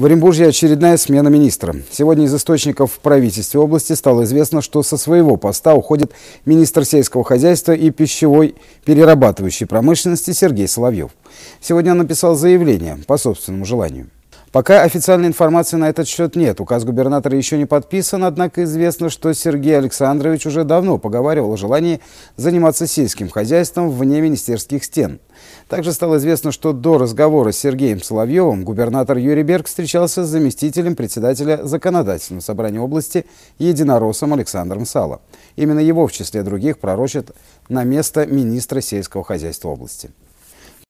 В Оренбурге очередная смена министра. Сегодня из источников в правительстве области стало известно, что со своего поста уходит министр сельского хозяйства и пищевой перерабатывающей промышленности Сергей Соловьев. Сегодня он написал заявление по собственному желанию. Пока официальной информации на этот счет нет. Указ губернатора еще не подписан, однако известно, что Сергей Александрович уже давно поговаривал о желании заниматься сельским хозяйством вне министерских стен. Также стало известно, что до разговора с Сергеем Соловьевым губернатор Юрий Берг встречался с заместителем председателя законодательного собрания области единоросом Александром Сало. Именно его в числе других пророчат на место министра сельского хозяйства области.